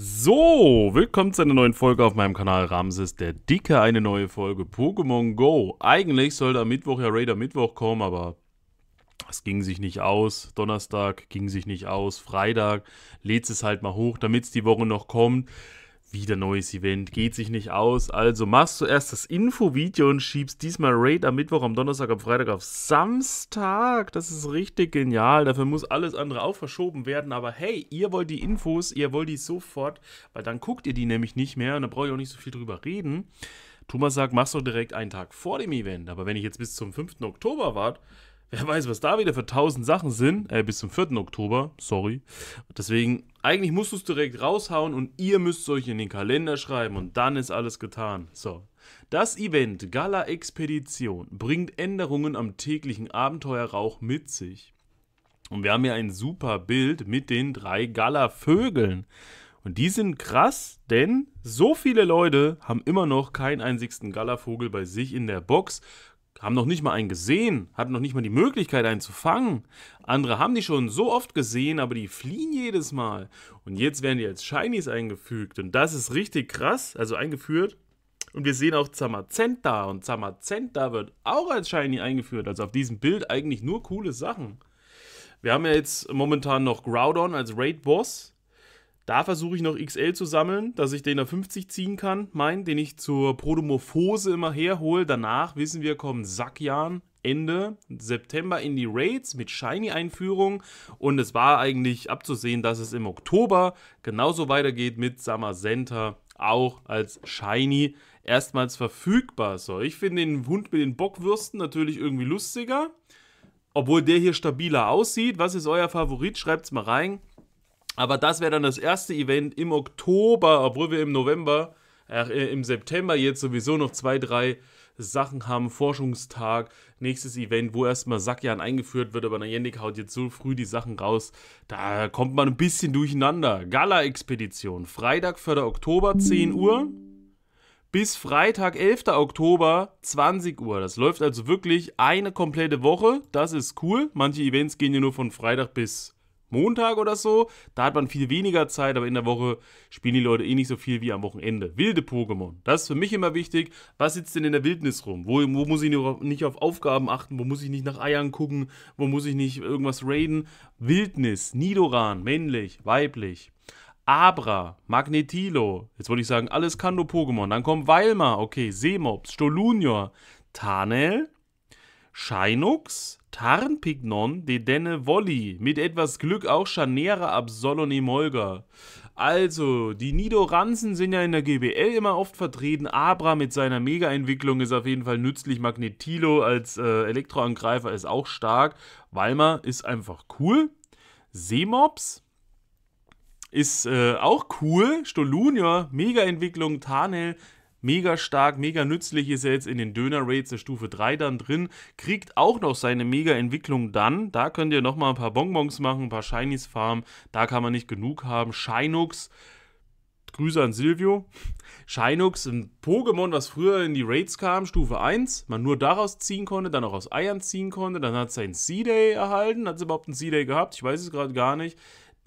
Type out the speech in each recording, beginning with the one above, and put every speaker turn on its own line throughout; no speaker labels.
So, willkommen zu einer neuen Folge auf meinem Kanal Ramses der Dicke, eine neue Folge Pokémon Go. Eigentlich sollte am Mittwoch ja Raider Mittwoch kommen, aber es ging sich nicht aus. Donnerstag ging sich nicht aus, Freitag lädt es halt mal hoch, damit es die Woche noch kommt wieder neues Event, geht sich nicht aus. Also machst du erst das Infovideo und schiebst diesmal Raid am Mittwoch, am Donnerstag, am Freitag auf Samstag. Das ist richtig genial. Dafür muss alles andere auch verschoben werden. Aber hey, ihr wollt die Infos, ihr wollt die sofort, weil dann guckt ihr die nämlich nicht mehr und da brauche ich auch nicht so viel drüber reden. Thomas sagt, machst du direkt einen Tag vor dem Event. Aber wenn ich jetzt bis zum 5. Oktober warte, Wer weiß, was da wieder für tausend Sachen sind. Äh, bis zum 4. Oktober, sorry. Deswegen, eigentlich musst du es direkt raushauen und ihr müsst es euch in den Kalender schreiben und dann ist alles getan. So. Das Event Gala Expedition bringt Änderungen am täglichen Abenteuerrauch mit sich. Und wir haben hier ein super Bild mit den drei Gala-Vögeln. Und die sind krass, denn so viele Leute haben immer noch keinen einzigsten Gala-Vogel bei sich in der Box haben noch nicht mal einen gesehen, hatten noch nicht mal die Möglichkeit, einen zu fangen. Andere haben die schon so oft gesehen, aber die fliehen jedes Mal. Und jetzt werden die als Shinies eingefügt. Und das ist richtig krass, also eingeführt. Und wir sehen auch Zamazenta. Und Zamazenta wird auch als Shiny eingeführt. Also auf diesem Bild eigentlich nur coole Sachen. Wir haben ja jetzt momentan noch Groudon als Raid-Boss. Da versuche ich noch XL zu sammeln, dass ich den auf 50 ziehen kann, mein, den ich zur Protomorphose immer herhole. Danach wissen wir, kommen Sackjahren Ende September in die Raids mit Shiny-Einführung und es war eigentlich abzusehen, dass es im Oktober genauso weitergeht mit Summer Center auch als Shiny erstmals verfügbar. So, ich finde den Hund mit den Bockwürsten natürlich irgendwie lustiger, obwohl der hier stabiler aussieht. Was ist euer Favorit? Schreibt es mal rein. Aber das wäre dann das erste Event im Oktober, obwohl wir im November, äh, im September jetzt sowieso noch zwei, drei Sachen haben. Forschungstag, nächstes Event, wo erstmal Sackjan eingeführt wird, aber Najendik haut jetzt so früh die Sachen raus. Da kommt man ein bisschen durcheinander. Gala-Expedition, Freitag, 4. Oktober, 10 Uhr. Bis Freitag, 11. Oktober, 20 Uhr. Das läuft also wirklich eine komplette Woche. Das ist cool. Manche Events gehen ja nur von Freitag bis Montag oder so. Da hat man viel weniger Zeit, aber in der Woche spielen die Leute eh nicht so viel wie am Wochenende. Wilde Pokémon. Das ist für mich immer wichtig. Was sitzt denn in der Wildnis rum? Wo, wo muss ich nicht auf Aufgaben achten? Wo muss ich nicht nach Eiern gucken? Wo muss ich nicht irgendwas raiden? Wildnis, Nidoran, männlich, weiblich. Abra, Magnetilo, jetzt wollte ich sagen, alles Kando-Pokémon. Dann kommt Weilmar, okay, Seemops, Stolunior, Tanel, Scheinux, Tarnpignon de Denne Wolli. Mit etwas Glück auch Schanera Absoloni Molger. Also, die Nidoransen sind ja in der GBL immer oft vertreten. Abra mit seiner Mega-Entwicklung ist auf jeden Fall nützlich. Magnetilo als äh, Elektroangreifer ist auch stark. Walmer ist einfach cool. Seemops ist äh, auch cool. Stolunia, Mega-Entwicklung. Tarnel mega stark, mega nützlich, ist er jetzt in den Döner-Raids der Stufe 3 dann drin, kriegt auch noch seine Mega-Entwicklung dann, da könnt ihr nochmal ein paar Bonbons machen, ein paar Shinies farmen, da kann man nicht genug haben, Shinux, Grüße an Silvio. Shinux, ein Pokémon, was früher in die Raids kam, Stufe 1, man nur daraus ziehen konnte, dann auch aus Eiern ziehen konnte, dann hat es seinen C-Day erhalten, hat es überhaupt einen C-Day gehabt, ich weiß es gerade gar nicht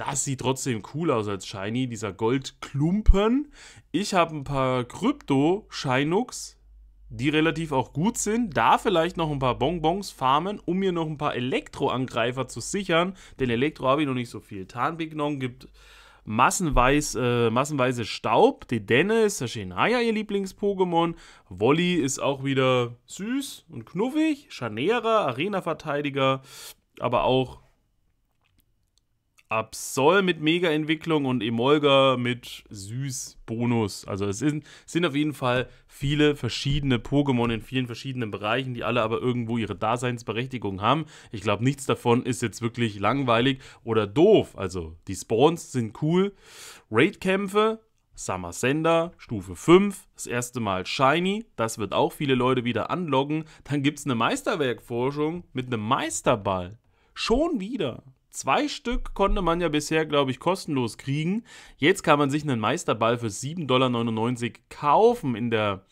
das sieht trotzdem cool aus als Shiny, dieser Goldklumpen. Ich habe ein paar Krypto-Shinux, die relativ auch gut sind. Da vielleicht noch ein paar Bonbons farmen, um mir noch ein paar Elektroangreifer zu sichern. Denn Elektro habe ich noch nicht so viel. Tarnbegnon gibt massenweis, äh, massenweise Staub. Dedenne ist der Sashinaya, ihr Lieblings-Pokémon. Wolli ist auch wieder süß und knuffig. Chanera, Arena-Verteidiger, aber auch Absol mit Mega-Entwicklung und Emolga mit Süß-Bonus. Also es sind, sind auf jeden Fall viele verschiedene Pokémon in vielen verschiedenen Bereichen, die alle aber irgendwo ihre Daseinsberechtigung haben. Ich glaube, nichts davon ist jetzt wirklich langweilig oder doof. Also die Spawns sind cool. Raid-Kämpfe, Summer Sender, Stufe 5, das erste Mal Shiny, das wird auch viele Leute wieder anloggen. Dann gibt es eine Meisterwerkforschung mit einem Meisterball. Schon wieder. Zwei Stück konnte man ja bisher, glaube ich, kostenlos kriegen. Jetzt kann man sich einen Meisterball für 7,99 Dollar kaufen. In der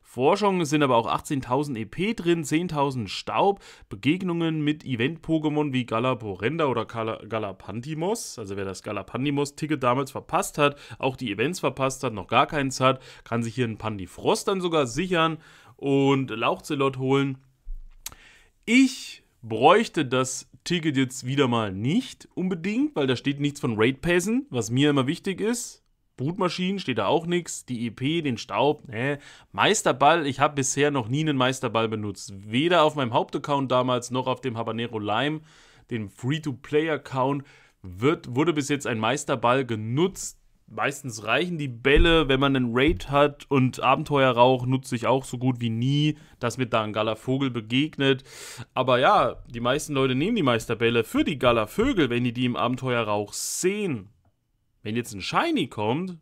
Forschung sind aber auch 18.000 EP drin, 10.000 Staub, Begegnungen mit Event-Pokémon wie Galaporenda oder Gal Galapantimos. Also wer das Galapantimos-Ticket damals verpasst hat, auch die Events verpasst hat, noch gar keins hat, kann sich hier einen Pandifrost dann sogar sichern und Lauchzelot holen. Ich bräuchte das Ticket jetzt wieder mal nicht unbedingt, weil da steht nichts von Raid Pässen, was mir immer wichtig ist. Brutmaschinen steht da auch nichts, die EP, den Staub, ne. Meisterball, ich habe bisher noch nie einen Meisterball benutzt. Weder auf meinem Hauptaccount damals noch auf dem Habanero Lime, dem Free-to-Play-Account, wurde bis jetzt ein Meisterball genutzt meistens reichen die Bälle, wenn man einen Raid hat und Abenteuerrauch nutze ich auch so gut wie nie, dass mir da ein gala begegnet. Aber ja, die meisten Leute nehmen die Meisterbälle für die gala wenn die die im Abenteuerrauch sehen. Wenn jetzt ein Shiny kommt,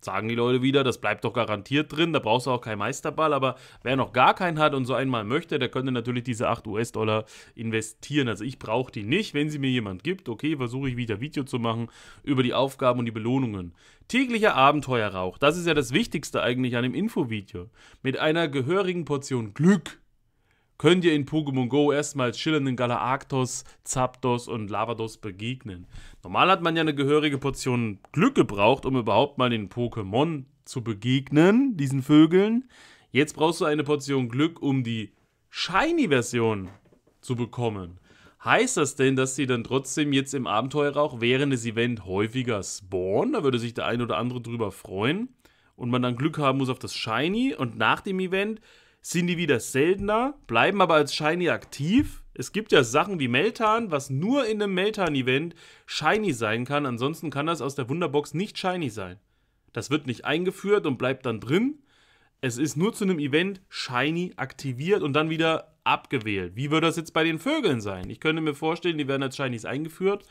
sagen die Leute wieder, das bleibt doch garantiert drin, da brauchst du auch keinen Meisterball, aber wer noch gar keinen hat und so einmal möchte, der könnte natürlich diese 8 US-Dollar investieren. Also ich brauche die nicht, wenn sie mir jemand gibt, okay, versuche ich wieder Video zu machen über die Aufgaben und die Belohnungen. Täglicher Abenteuerrauch, das ist ja das Wichtigste eigentlich an dem Infovideo. Mit einer gehörigen Portion Glück könnt ihr in Pokémon Go erstmal chillenden Galaarktos, Zapdos und Lavados begegnen. Normal hat man ja eine gehörige Portion Glück gebraucht, um überhaupt mal den Pokémon zu begegnen, diesen Vögeln. Jetzt brauchst du eine Portion Glück, um die Shiny-Version zu bekommen. Heißt das denn, dass sie dann trotzdem jetzt im Abenteuerrauch während des Event häufiger spawnen? Da würde sich der ein oder andere drüber freuen. Und man dann Glück haben muss auf das Shiny. Und nach dem Event sind die wieder seltener, bleiben aber als Shiny aktiv. Es gibt ja Sachen wie Meltan, was nur in einem Meltan-Event Shiny sein kann. Ansonsten kann das aus der Wunderbox nicht Shiny sein. Das wird nicht eingeführt und bleibt dann drin. Es ist nur zu einem Event Shiny aktiviert und dann wieder abgewählt. Wie würde das jetzt bei den Vögeln sein? Ich könnte mir vorstellen, die werden als Shinies eingeführt,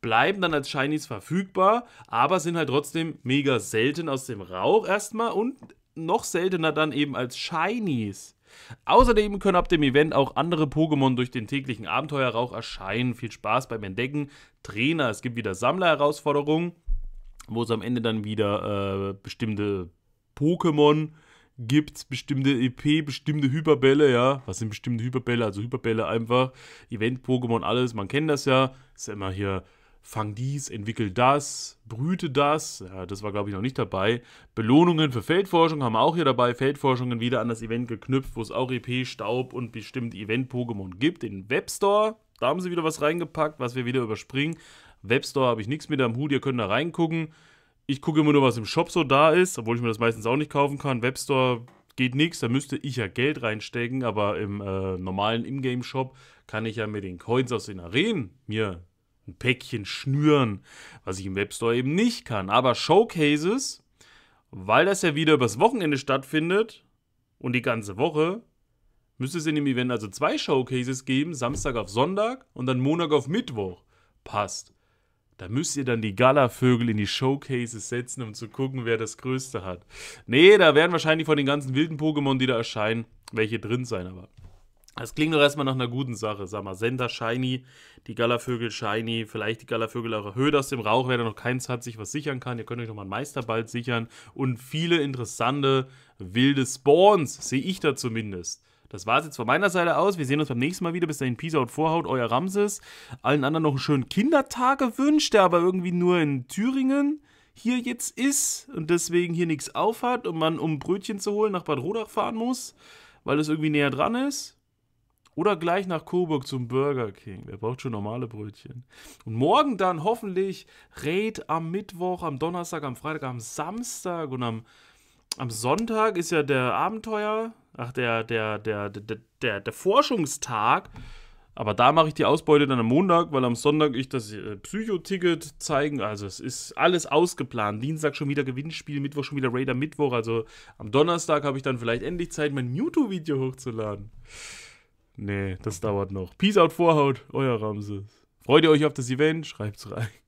bleiben dann als Shinies verfügbar, aber sind halt trotzdem mega selten aus dem Rauch erstmal und noch seltener dann eben als Shinies. Außerdem können ab dem Event auch andere Pokémon durch den täglichen Abenteuerrauch erscheinen. Viel Spaß beim Entdecken. Trainer, es gibt wieder Sammlerherausforderungen, wo es am Ende dann wieder äh, bestimmte Pokémon gibt, bestimmte EP, bestimmte Hyperbälle, ja. Was sind bestimmte Hyperbälle? Also Hyperbälle einfach, Event-Pokémon, alles, man kennt das ja. Ist ja immer hier fang dies, entwickel das, brüte das. Ja, das war, glaube ich, noch nicht dabei. Belohnungen für Feldforschung haben wir auch hier dabei. Feldforschungen wieder an das Event geknüpft, wo es auch EP, Staub und bestimmt Event-Pokémon gibt. Den Webstore, da haben sie wieder was reingepackt, was wir wieder überspringen. Webstore habe ich nichts mit am Hut, ihr könnt da reingucken. Ich gucke immer nur, was im Shop so da ist, obwohl ich mir das meistens auch nicht kaufen kann. Webstore geht nichts, da müsste ich ja Geld reinstecken, aber im äh, normalen Ingame-Shop kann ich ja mit den Coins aus den Arenen mir ein Päckchen schnüren, was ich im Webstore eben nicht kann. Aber Showcases, weil das ja wieder übers Wochenende stattfindet und die ganze Woche, müsste es in dem Event also zwei Showcases geben, Samstag auf Sonntag und dann Montag auf Mittwoch. Passt. Da müsst ihr dann die gala in die Showcases setzen, um zu gucken, wer das Größte hat. Nee, da werden wahrscheinlich von den ganzen wilden Pokémon, die da erscheinen, welche drin sein, aber das klingt doch erstmal nach einer guten Sache, sag mal. Sender Shiny, die Gallervögel Shiny, vielleicht die Gallervögel auch erhöht aus dem Rauch, wer da noch keins hat, sich was sichern kann. Ihr könnt euch nochmal einen Meister sichern. Und viele interessante wilde Spawns, sehe ich da zumindest. Das war es jetzt von meiner Seite aus. Wir sehen uns beim nächsten Mal wieder. Bis dahin, Peace out, Vorhaut, euer Ramses. Allen anderen noch einen schönen Kindertag gewünscht, der aber irgendwie nur in Thüringen hier jetzt ist und deswegen hier nichts aufhat und man, um Brötchen zu holen, nach Bad Rodach fahren muss, weil das irgendwie näher dran ist. Oder gleich nach Coburg zum Burger King. Wer braucht schon normale Brötchen? Und morgen dann hoffentlich Raid am Mittwoch, am Donnerstag, am Freitag, am Samstag und am, am Sonntag ist ja der Abenteuer, ach, der, der, der, der, der, der Forschungstag. Aber da mache ich die Ausbeute dann am Montag, weil am Sonntag ich das äh, Psycho-Ticket zeigen. Also es ist alles ausgeplant. Dienstag schon wieder Gewinnspiel, Mittwoch schon wieder Raider Mittwoch. Also am Donnerstag habe ich dann vielleicht endlich Zeit, mein Mewtwo-Video hochzuladen. Nee, das dauert noch. Peace out, Vorhaut, euer Ramses. Freut ihr euch auf das Event? Schreibt's rein.